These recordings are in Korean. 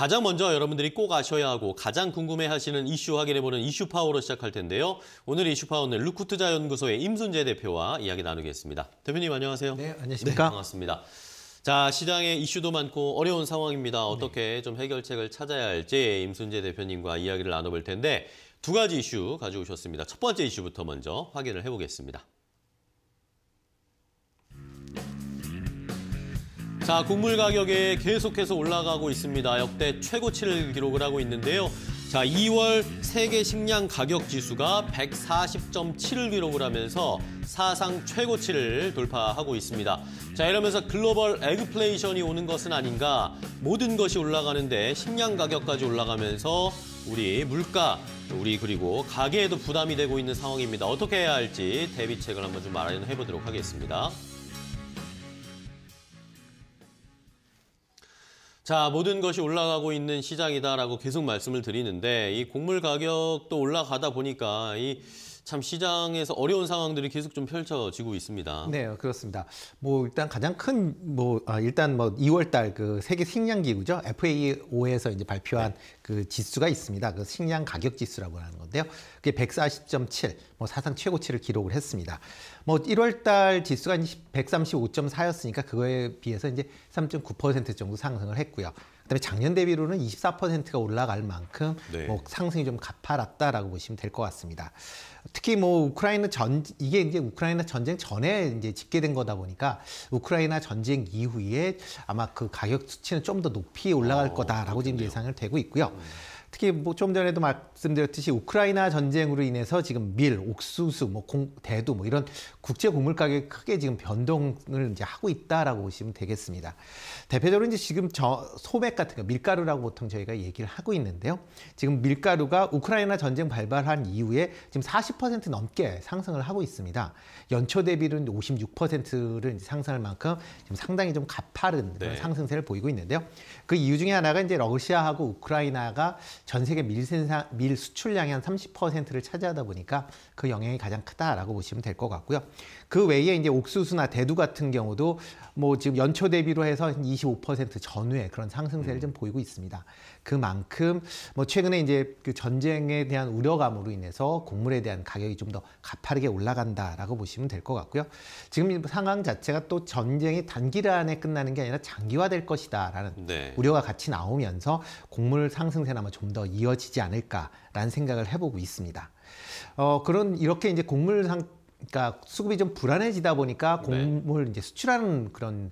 가장 먼저 여러분들이 꼭 아셔야 하고 가장 궁금해하시는 이슈 확인해보는 이슈 파워로 시작할 텐데요. 오늘 이슈 파워는 루쿠투자연구소의 임순재 대표와 이야기 나누겠습니다. 대표님 안녕하세요. 네, 안녕하십니까. 네, 반갑습니다. 자, 시장에 이슈도 많고 어려운 상황입니다. 어떻게 네. 좀 해결책을 찾아야 할지 임순재 대표님과 이야기를 나눠볼 텐데 두 가지 이슈 가지고 오셨습니다. 첫 번째 이슈부터 먼저 확인을 해보겠습니다. 자, 곡물 가격이 계속해서 올라가고 있습니다. 역대 최고치를 기록을 하고 있는데요. 자, 2월 세계 식량 가격 지수가 140.7을 기록을 하면서 사상 최고치를 돌파하고 있습니다. 자, 이러면서 글로벌 에그플레이션이 오는 것은 아닌가. 모든 것이 올라가는데 식량 가격까지 올라가면서 우리 물가, 우리 그리고 가계에도 부담이 되고 있는 상황입니다. 어떻게 해야 할지 대비책을 한번 좀 마련해 보도록 하겠습니다. 자, 모든 것이 올라가고 있는 시장이다라고 계속 말씀을 드리는데 이 곡물 가격도 올라가다 보니까 이참 시장에서 어려운 상황들이 계속 좀 펼쳐지고 있습니다. 네, 그렇습니다. 뭐 일단 가장 큰 뭐 아, 일단 뭐 2월달 그 세계 식량 기구죠 FAO에서 이제 발표한 네. 그 지수가 있습니다. 그 식량 가격 지수라고 하는 건데요. 그게 140.7, 뭐 사상 최고치를 기록을 했습니다. 뭐 1월달 지수가 135.4였으니까 그거에 비해서 이제 3.9% 정도 상승을 했고요. 그다음에 작년 대비로는 24%가 올라갈 만큼 네. 뭐 상승이 좀 가파랐다라고 보시면 될 것 같습니다. 특히 뭐 우크라이나 전 이게 이제 우크라이나 전쟁 전에 이제 집계된 거다 보니까 우크라이나 전쟁 이후에 아마 그 가격 수치는 좀 더 높이 올라갈 어, 거다라고 그렇겠네요. 지금 예상을 되고 있고요. 음. 특히 뭐 좀 전에도 말씀드렸듯이 우크라이나 전쟁으로 인해서 지금 밀, 옥수수, 뭐 공, 대두 뭐 이런 국제 곡물 가격이 크게 지금 변동을 이제 하고 있다라고 보시면 되겠습니다. 대표적으로 이제 지금 저 소맥 같은 거 밀가루라고 보통 저희가 얘기를 하고 있는데요. 지금 밀가루가 우크라이나 전쟁 발발한 이후에 지금 40% 넘게 상승을 하고 있습니다. 연초 대비는 56%를 상승할 만큼 지금 상당히 좀 가파른 그런 네. 상승세를 보이고 있는데요. 그 이유 중에 하나가 이제 러시아하고 우크라이나가 전 세계 밀생산, 밀 수출량의 한 30%를 차지하다 보니까 그 영향이 가장 크다라고 보시면 될 것 같고요. 그 외에 이제 옥수수나 대두 같은 경우도 뭐 지금 연초 대비로 해서 25% 전후에 그런 상승세를 음. 좀 보이고 있습니다. 그만큼 뭐 최근에 이제 그 전쟁에 대한 우려감으로 인해서 곡물에 대한 가격이 좀 더 가파르게 올라간다라고 보시면 될 것 같고요. 지금 상황 자체가 또 전쟁이 단기간 안에 끝나는 게 아니라 장기화될 것이다라는 네. 우려가 같이 나오면서 곡물 상승세나 뭐좀 좀더 이어지지 않을까라는 생각을 해보고 있습니다. 어, 그런 이렇게 이제 곡물 상 그러니까 수급이 좀 불안해지다 보니까 네. 곡물 네. 이제 수출하는 그런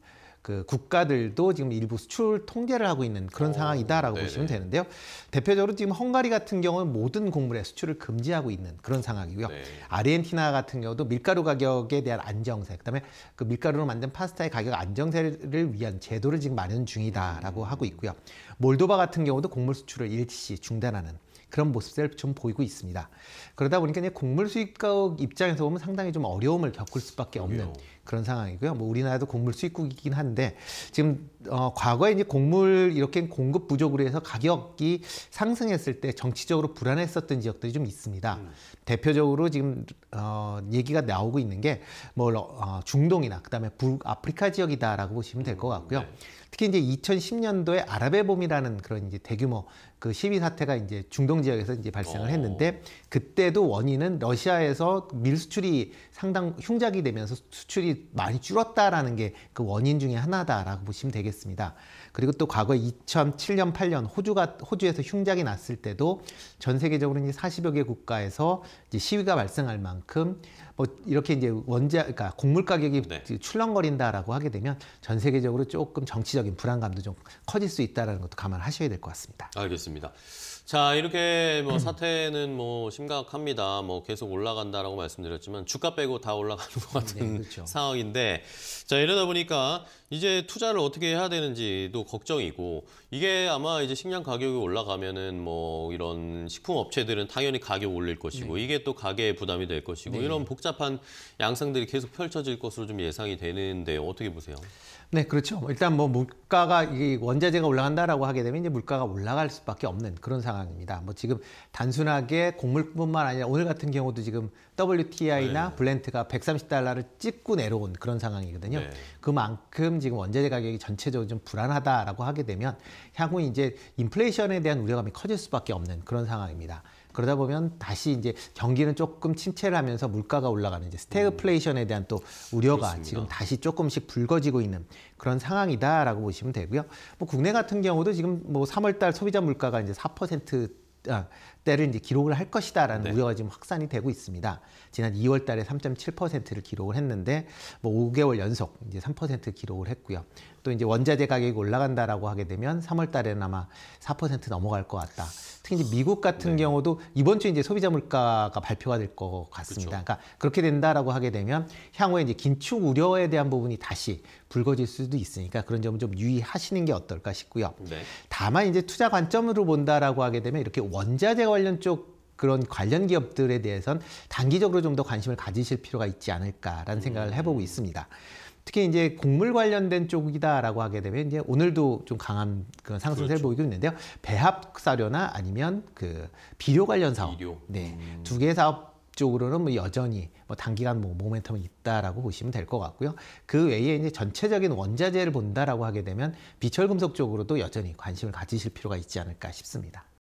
그 국가들도 지금 일부 수출 통제를 하고 있는 그런 어, 상황이다라고 네 보시면 되는데요. 대표적으로 지금 헝가리 같은 경우는 모든 곡물의 수출을 금지하고 있는 그런 상황이고요. 네. 아르헨티나 같은 경우도 밀가루 가격에 대한 안정세, 그다음에 그 밀가루로 만든 파스타의 가격 안정세를 위한 제도를 지금 마련 중이다라고 음. 하고 있고요. 몰도바 같은 경우도 곡물 수출을 일시 중단하는 그런 모습을 좀 보이고 있습니다. 그러다 보니까 이제 곡물 수입국 입장에서 보면 상당히 좀 어려움을 겪을 수밖에 없는 어려워. 그런 상황이고요. 뭐 우리나라도 곡물 수입국이긴 한데 지금 어, 과거에 이제 곡물 이렇게 공급 부족으로 해서 가격이 상승했을 때 정치적으로 불안했었던 지역들이 좀 있습니다. 음. 대표적으로 지금 어, 얘기가 나오고 있는 게뭐 어, 중동이나 그다음에 북아프리카 지역이다라고 보시면 될 것 같고요. 음, 네. 특히 이제 2010년도에 아랍의 봄이라는 그런 이제 대규모 그 시위 사태가 이제 중동 지역에서 이제 발생을 어. 했는데 그때도 원인은 러시아에서 밀 수출이 상당 흉작이 되면서 수출이 많이 줄었다라는 게 그 원인 중에 하나다라고 보시면 되겠습니다. 그리고 또 과거 2007년, 8년 호주가 호주에서 흉작이 났을 때도 전 세계적으로 이제 40여 개 국가에서 이제 시위가 발생할 만큼 뭐 이렇게 이제 원자 그러니까 곡물 가격이 네. 출렁거린다라고 하게 되면 전 세계적으로 조금 정치적인 불안감도 좀 커질 수 있다라는 것도 감안하셔야 될 것 같습니다. 알겠습니다. 자 이렇게 뭐 사태는 뭐 심각합니다. 뭐 계속 올라간다라고 말씀드렸지만 주가 빼고 다 올라가는 것 같은 네, 그렇죠. 상황인데 자 이러다 보니까 이제 투자를 어떻게 해야 되는지도 걱정이고 이게 아마 이제 식량 가격이 올라가면은 뭐 이런 식품 업체들은 당연히 가격 올릴 것이고 네. 이게 또 가계에 부담이 될 것이고 네. 이런 복잡한 양상들이 계속 펼쳐질 것으로 좀 예상이 되는데 어떻게 보세요? 네, 그렇죠. 일단 뭐 물가가 이 원자재가 올라간다라고 하게 되면 이제 물가가 올라갈 수밖에 없는 그런 상황입니다. 뭐 지금 단순하게 곡물뿐만 아니라 오늘 같은 경우도 지금 WTI나 네. 블렌트가 130달러를 찍고 내려온 그런 상황이거든요. 네. 그만큼 지금 원자재 가격이 전체적으로 좀 불안하다라고 하게 되면 향후 이제 인플레이션에 대한 우려감이 커질 수밖에 없는 그런 상황입니다. 그러다 보면 다시 이제 경기는 조금 침체를 하면서 물가가 올라가는 이제 스태그플레이션에 대한 또 우려가 그렇습니다. 지금 다시 조금씩 불거지고 있는 그런 상황이다라고 보시면 되고요. 뭐 국내 같은 경우도 지금 뭐 3월 달 소비자 물가가 이제 4% 아, 때를 이제 기록을 할 것이다라는 네. 우려가 지금 확산이 되고 있습니다. 지난 2월 달에 3.7%를 기록을 했는데 뭐 5개월 연속 이제 3% 기록을 했고요. 또 이제 원자재 가격이 올라간다라고 하게 되면 3월 달에는 아마 4% 넘어갈 것 같다. 특히 이제 미국 같은 네. 경우도 이번 주에 이제 소비자 물가가 발표가 될 것 같습니다. 그렇 그러니까 그렇게 된다라고 하게 되면 향후에 이제 긴축 우려에 대한 부분이 다시 불거질 수도 있으니까 그런 점은 좀 유의하시는 게 어떨까 싶고요. 네. 다만 이제 투자 관점으로 본다라고 하게 되면 이렇게 원자재와 관련 쪽 그런 관련 기업들에 대해서는 단기적으로 좀 더 관심을 가지실 필요가 있지 않을까라는 생각을 음. 해보고 있습니다. 특히 이제 곡물 관련된 쪽이다라고 하게 되면 이제 오늘도 좀 강한 그 상승세를 그렇죠. 보이고 있는데요. 배합 사료나 아니면 그 비료 관련 사업, 비료. 네, 음. 두개 사업 쪽으로는 뭐 여전히 뭐 단기간 뭐 모멘텀이 있다라고 보시면 될 것 같고요. 그 외에 이제 전체적인 원자재를 본다라고 하게 되면 비철금속 쪽으로도 여전히 관심을 가지실 필요가 있지 않을까 싶습니다.